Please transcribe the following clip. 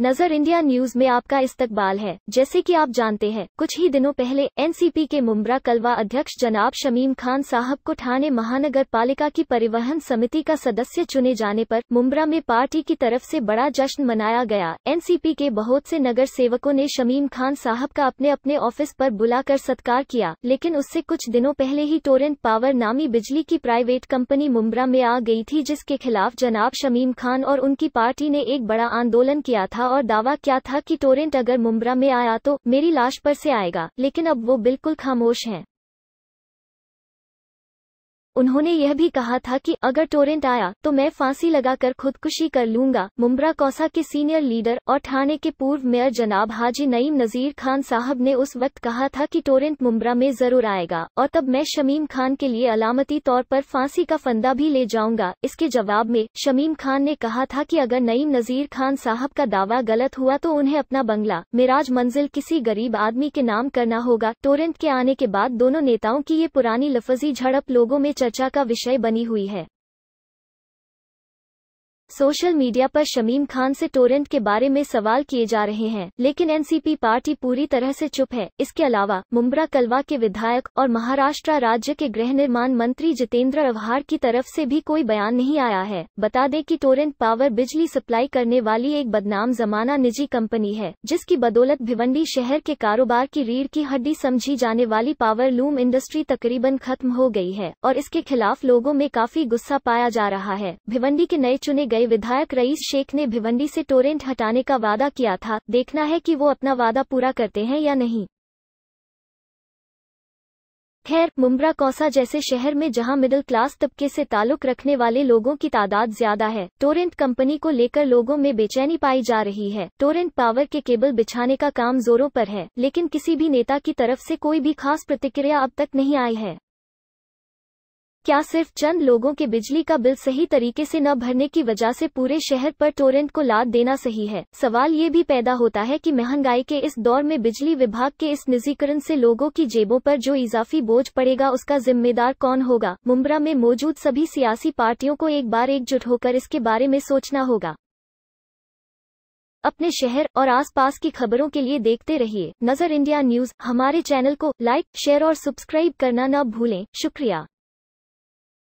नजर India news में आपका इस्तकबाल है जैसे कि आप जानते हैं कुछ ही दिनों पहले एनसीपी के मुमरा कलवा अध्यक्ष जनाब शमीम खान साहब को ठाणे महानगर पालिका की परिवहन समिति का सदस्य चुने जाने पर मुमरा में पार्टी की तरफ से बड़ा जश्न मनाया गया एनसीपी के बहुत से नगर सेवकों ने शमीम खान साहब का अपने अपने ऑफिस आरोप बुलाकर सत्कार किया लेकिन उससे कुछ दिनों पहले ही टोरेंट पावर नामी बिजली की प्राइवेट कंपनी मुमरा में आ गई थी जिसके खिलाफ जनाब शमीम खान और उनकी पार्टी ने एक बड़ा आंदोलन किया था और दावा क्या था कि टोरेंट अगर मुम्बरा में आया तो मेरी लाश पर से आएगा लेकिन अब वो बिल्कुल खामोश हैं उन्होंने यह भी कहा था कि अगर टोरेंट आया तो मैं फांसी लगाकर खुदकुशी कर लूंगा मुम्बरा कौसा के सीनियर लीडर और ठाणे के पूर्व मेयर जनाब हाजी नईम नज़ीर खान साहब ने उस वक्त कहा था कि टोरेंट मुम्बरा में जरूर आएगा और तब मैं शमीम खान के लिए अलामती तौर पर फांसी का फंदा भी ले जाऊंगा इसके जवाब में शमीम खान ने कहा था कि अगर नईम नज़ीर खान साहब का दावा गलत हुआ तो उन्हें अपना बंगला मिराज मंजिल किसी गरीब आदमी के नाम करना होगा टोरेंट के आने के बाद दोनों नेताओं की ये पुरानी लफजी झड़प लोगों में चर्चा का विषय बनी हुई है सोशल मीडिया पर शमीम खान से टोरेंट के बारे में सवाल किए जा रहे हैं लेकिन एनसीपी पार्टी पूरी तरह से चुप है इसके अलावा मुम्बरा कलवा के विधायक और महाराष्ट्र राज्य के गृह निर्माण मंत्री जितेंद्र अवहार की तरफ से भी कोई बयान नहीं आया है बता दें कि टोरेंट पावर बिजली सप्लाई करने वाली एक बदनाम जमाना निजी कंपनी है जिसकी बदौलत भिवंडी शहर के कारोबार की रीढ़ की हड्डी समझी जाने वाली पावर लूम इंडस्ट्री तकरीबन खत्म हो गई है और इसके खिलाफ लोगों में काफी गुस्सा पाया जा रहा है भिवंडी के नए चुने गए विधायक रईस शेख ने भिवंडी से टोरेंट हटाने का वादा किया था देखना है कि वो अपना वादा पूरा करते हैं या नहीं खैर मुम्बरा कौसा जैसे शहर में जहां मिडिल क्लास तबके से ताल्लुक रखने वाले लोगों की तादाद ज्यादा है टोरेंट कंपनी को लेकर लोगों में बेचैनी पाई जा रही है टोरेंट पावर के केबल बिछाने का काम जोरों पर है लेकिन किसी भी नेता की तरफ से कोई भी खास प्रतिक्रिया अब तक नहीं आई है क्या सिर्फ चंद लोगों के बिजली का बिल सही तरीके से न भरने की वजह से पूरे शहर पर टोरेंट को लाद देना सही है सवाल ये भी पैदा होता है कि महंगाई के इस दौर में बिजली विभाग के इस निजीकरण से लोगों की जेबों पर जो इजाफी बोझ पड़ेगा उसका जिम्मेदार कौन होगा मुम्बरा में मौजूद सभी सियासी पार्टियों को एक बार एकजुट होकर इसके बारे में सोचना होगा अपने शहर और आसपास की खबरों के लिए देखते रहिए नजर इंडिया न्यूज हमारे चैनल को लाइक शेयर और सब्सक्राइब करना न भूलें शुक्रिया